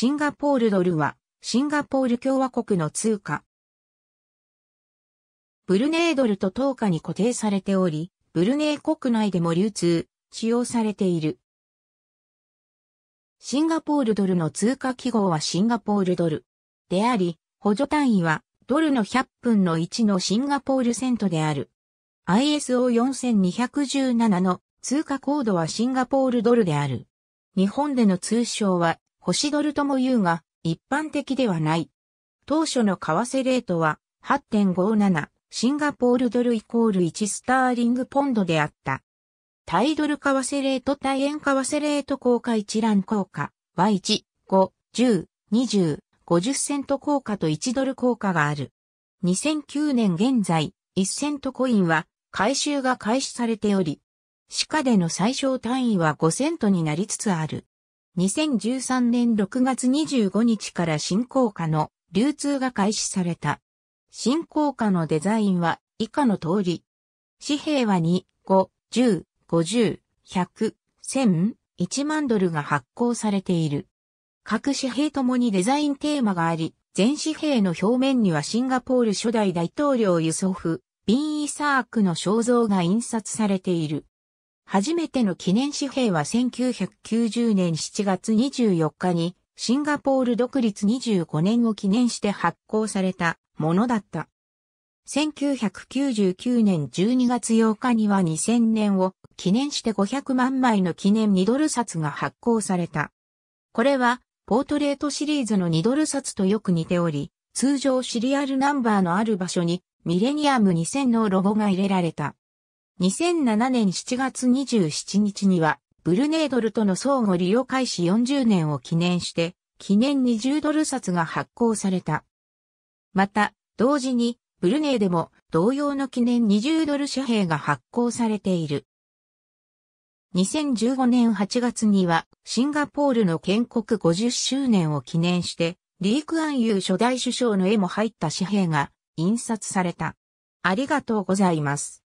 シンガポールドルは、シンガポール共和国の通貨。ブルネードルと等価に固定されており、ブルネー国内でも流通、使用されている。シンガポールドルの通貨記号はシンガポールドル。であり、補助単位はドルの100分の1のシンガポールセントである。ISO4217 の通貨コードはシンガポールドルである。日本での通称は星ドルとも言うが、一般的ではない。当初の為替レートは8.57シンガポールドルイコール1スターリングポンドであった。対ドル為替レート対円為替レート効果一覧効果は1、5、10、20、50セント効果と1ドル効果がある。2009年現在、1セントコインは回収が開始されており、歯科での最小単位は5セントになりつつある。2013年6月25日から新硬貨の流通が開始された。新硬貨のデザインは以下の通り。紙幣は2、5、10、50、100、1000、1万ドルが発行されている。各紙幣ともにデザインテーマがあり、全紙幣の表面にはシンガポール初代大統領輸送府、ビン・イサークの肖像が印刷されている。初めての記念紙幣は1990年7月24日にシンガポール独立25年を記念して発行されたものだった。1999年12月8日には2000年を記念して500万枚の記念2ドル札が発行された。これはポートレートシリーズの2ドル札とよく似ており、通常シリアルナンバーのある場所にミレニアム2000のロゴが入れられた。2007年7月27日には、ブルネードルとの相互利用開始40年を記念して、記念20ドル札が発行された。また、同時に、ブルネイでも同様の記念20ドル紙幣が発行されている。2015年8月には、シンガポールの建国50周年を記念して、リークアンユー初代首相の絵も入った紙幣が印刷された。ありがとうございます。